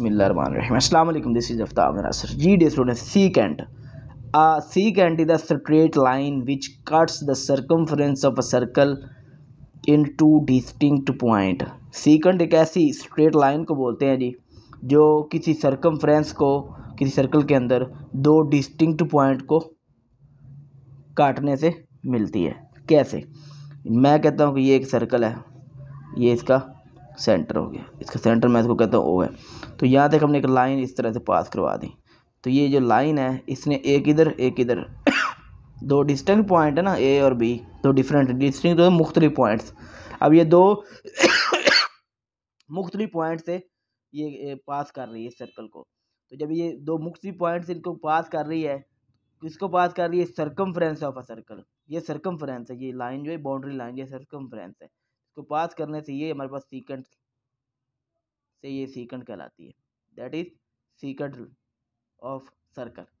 बसमिल्लाम this is अफ्ता sir ji the student secant secant is the line which cuts the circumference of a circle in two distinct point secant एक ऐसी straight line को बोलते हैं जी जो किसी circum फ्रेंस को किसी सर्कल के अंदर दो डिस्टिंग पॉइंट को काटने से मिलती है कैसे मैं कहता हूँ कि ये एक सर्कल है ये इसका सेंटर हो गया इसका सेंटर मैं इसको कहता हूँ ओ है तो यहाँ तक हमने एक लाइन इस तरह से पास करवा दी तो ये जो लाइन है इसने एक इधर एक इधर दो डिस्टिंग पॉइंट है ना ए और बी दो डिफरेंट डिस्टिंग तो मुख्तलि पॉइंट्स अब ये दो मुख्तलि पॉइंट से ये पास कर रही है सर्कल को तो जब ये दो मुख्तलि पॉइंट्स इनको पास कर रही है किसको पास कर रही है circumference of a circle ये सर्कम फ्रेंस है ये लाइन जो है बाउंड्री लाइन ये सर्कम फ्रेंस है इसको पास करने से ये हमारे पास सीकेंट से ये सीकंड कहलाती है that is secant of circle